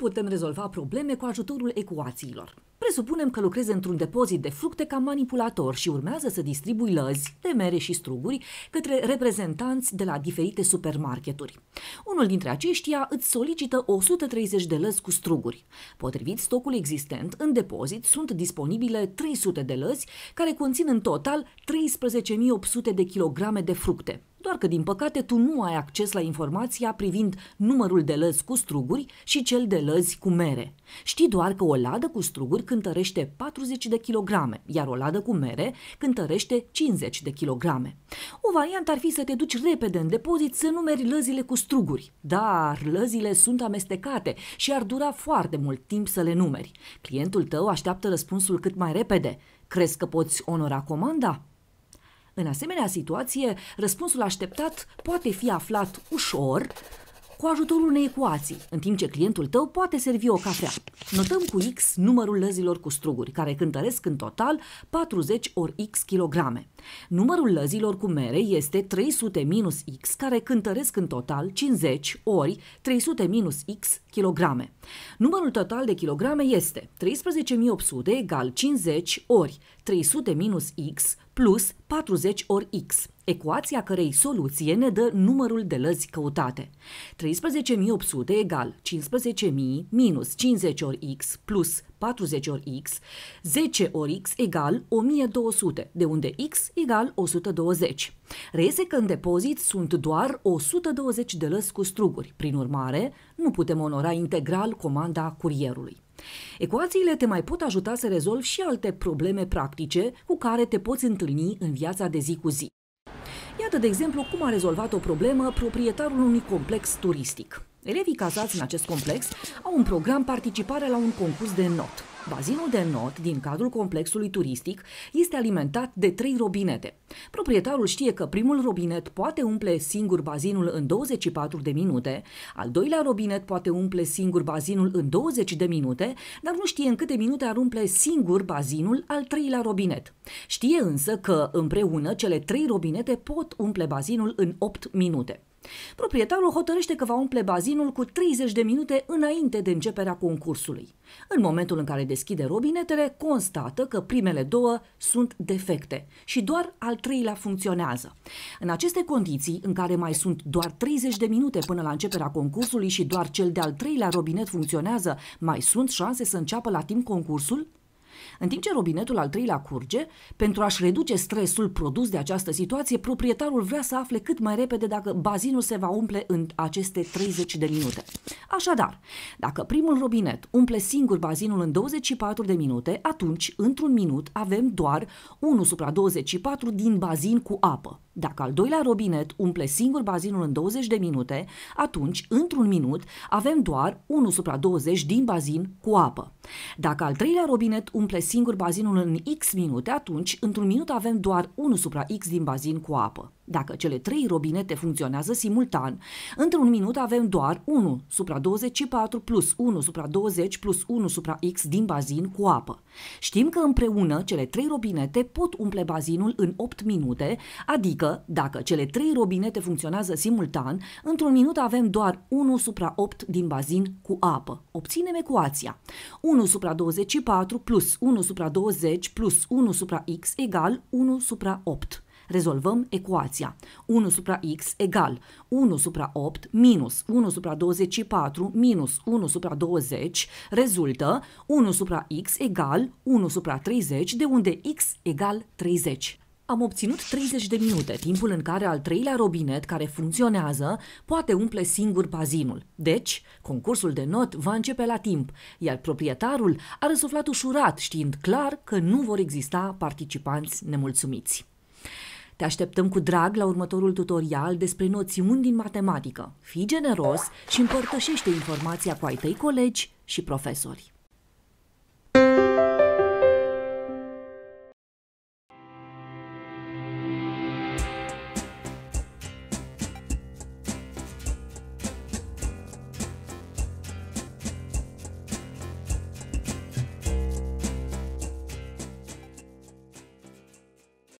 putem rezolva probleme cu ajutorul ecuațiilor. Presupunem că lucrezi într-un depozit de fructe ca manipulator și urmează să distribui lăzi de mere și struguri către reprezentanți de la diferite supermarketuri. Unul dintre aceștia îți solicită 130 de lăzi cu struguri. Potrivit stocului existent, în depozit sunt disponibile 300 de lăzi care conțin în total 13.800 de kilograme de fructe doar că, din păcate, tu nu ai acces la informația privind numărul de lăzi cu struguri și cel de lăzi cu mere. Știi doar că o ladă cu struguri cântărește 40 de kilograme, iar o ladă cu mere cântărește 50 de kilograme. O variantă ar fi să te duci repede în depozit să numeri lăzile cu struguri, dar lăzile sunt amestecate și ar dura foarte mult timp să le numeri. Clientul tău așteaptă răspunsul cât mai repede. Crezi că poți onora comanda? În asemenea situație, răspunsul așteptat poate fi aflat ușor cu ajutorul unei ecuații, în timp ce clientul tău poate servi o cafea. Notăm cu X numărul lăzilor cu struguri, care cântăresc în total 40 ori X kilograme. Numărul lăzilor cu mere este 300 minus X, care cântăresc în total 50 ori 300 minus X kilograme. Numărul total de kilograme este 13.800 egal 50 ori 300 minus X plus 40 ori X ecuația cărei soluție ne dă numărul de lăzi căutate. 13.800 egal 15.000 minus 50 ori x plus 40 ori x, 10 ori x egal 1200, de unde x egal 120. Reiese că în depozit sunt doar 120 de lăs cu struguri, prin urmare nu putem onora integral comanda curierului. Ecuațiile te mai pot ajuta să rezolvi și alte probleme practice cu care te poți întâlni în viața de zi cu zi. Iată, de exemplu, cum a rezolvat o problemă proprietarul unui complex turistic. Elevii cazați în acest complex au un program participare la un concurs de not. Bazinul de not din cadrul complexului turistic este alimentat de trei robinete. Proprietarul știe că primul robinet poate umple singur bazinul în 24 de minute, al doilea robinet poate umple singur bazinul în 20 de minute, dar nu știe în câte minute ar umple singur bazinul al treilea robinet. Știe însă că împreună cele trei robinete pot umple bazinul în 8 minute. Proprietarul hotărăște că va umple bazinul cu 30 de minute înainte de începerea concursului. În momentul în care deschide robinetele, constată că primele două sunt defecte și doar al treilea funcționează. În aceste condiții, în care mai sunt doar 30 de minute până la începerea concursului și doar cel de-al treilea robinet funcționează, mai sunt șanse să înceapă la timp concursul? În timp ce robinetul al treilea curge, pentru a-și reduce stresul produs de această situație, proprietarul vrea să afle cât mai repede dacă bazinul se va umple în aceste 30 de minute. Așadar, dacă primul robinet umple singur bazinul în 24 de minute, atunci, într-un minut, avem doar 1 supra 24 din bazin cu apă. Dacă al doilea robinet umple singur bazinul în 20 de minute, atunci, într-un minut, avem doar 1 supra 20 din bazin cu apă. Dacă al treilea robinet umple singur bazinul în X minute, atunci, într-un minut avem doar 1 supra X din bazin cu apă. Dacă cele trei robinete funcționează simultan, într-un minut avem doar 1 supra 24 plus 1 supra 20 plus 1 supra X din bazin cu apă. Știm că împreună cele trei robinete pot umple bazinul în 8 minute, adică dacă cele trei robinete funcționează simultan, într-un minut avem doar 1 supra 8 din bazin cu apă. Obținem ecuația. 1 supra 24 plus 1 supra 20 plus 1 supra X egal 1 supra 8. Rezolvăm ecuația. 1 supra x egal 1 supra 8 minus 1 supra 24 minus 1 supra 20 rezultă 1 supra x egal 1 supra 30, de unde x egal 30. Am obținut 30 de minute, timpul în care al treilea robinet care funcționează poate umple singur bazinul. Deci, concursul de not va începe la timp, iar proprietarul a răsuflat ușurat știind clar că nu vor exista participanți nemulțumiți. Te așteptăm cu drag la următorul tutorial despre noțiuni din matematică. Fii generos și împărtășește informația cu ai tăi colegi și profesori.